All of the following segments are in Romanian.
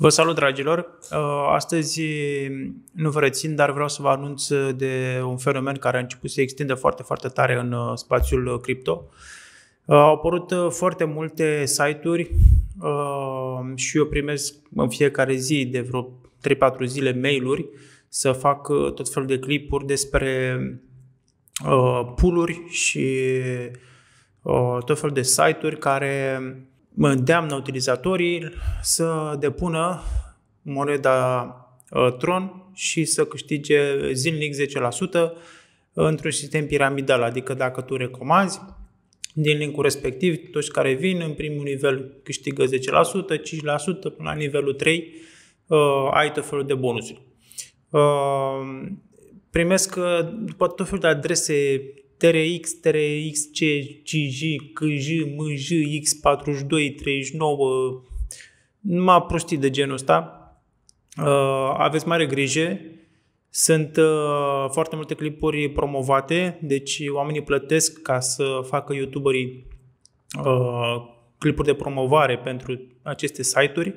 Vă salut, dragilor! Uh, astăzi mm, nu vă rețin, dar vreau să vă anunț de un fenomen care a început să se extindă foarte, foarte tare în uh, spațiul uh, cripto. Au apărut foarte multe site-uri și eu primesc în fiecare zi, de vreo 3-4 zile, mail-uri să fac tot felul de clipuri despre puluri și tot felul de site-uri care îndeamnă utilizatorii să depună moneda uh, Tron și să câștige zilnic 10% într-un sistem piramidal, adică dacă tu recomanzi, din linkul respectiv, toți care vin în primul nivel câștigă 10%, 5% până la nivelul 3 uh, ai tot felul de bonusuri. Uh, primesc uh, după tot felul de adrese TRX, TRXC, CJ, CJ, MJ, X42, 39, numai prostii de genul ăsta. Uh, aveți mare grijă. Sunt uh, foarte multe clipuri promovate, deci oamenii plătesc ca să facă youtuberii uh, clipuri de promovare pentru aceste site-uri. Uh,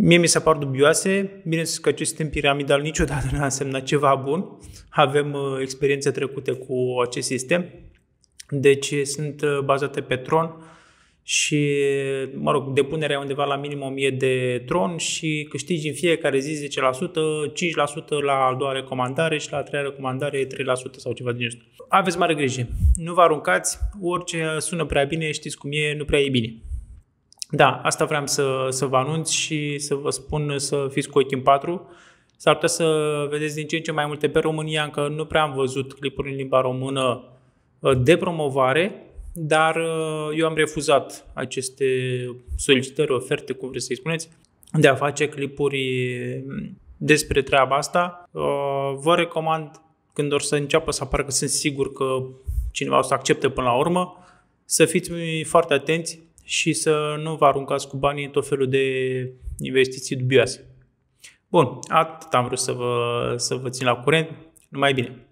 Mie mi se par dubioase, bineînțeles că acest sistem piramidal niciodată nu a însemnat ceva bun, avem uh, experiențe trecute cu acest sistem, deci uh, sunt uh, bazate pe tron și, mă rog, depunerea undeva la minim 1000 de tron și câștigi în fiecare zi 10%, 5% la a doua recomandare și la a treia recomandare 3% sau ceva din genul Aveți mare grijă, nu vă aruncați, orice sună prea bine, știți cum e, nu prea e bine. Da, asta vreau să, să vă anunț și să vă spun să fiți cu ochii în patru. S-ar putea să vedeți din ce în ce mai multe pe România, încă nu prea am văzut clipuri în limba română uh, de promovare, dar uh, eu am refuzat aceste solicitări, oferte, cum vreți să-i spuneți, de a face clipuri mm, despre treaba asta. Uh, vă recomand când or să înceapă să apară, că sunt sigur că cineva o să accepte până la urmă, să fiți foarte atenți și să nu vă aruncați cu banii tot felul de investiții dubioase. Bun, atât am vrut să vă, să vă țin la curent. Numai bine!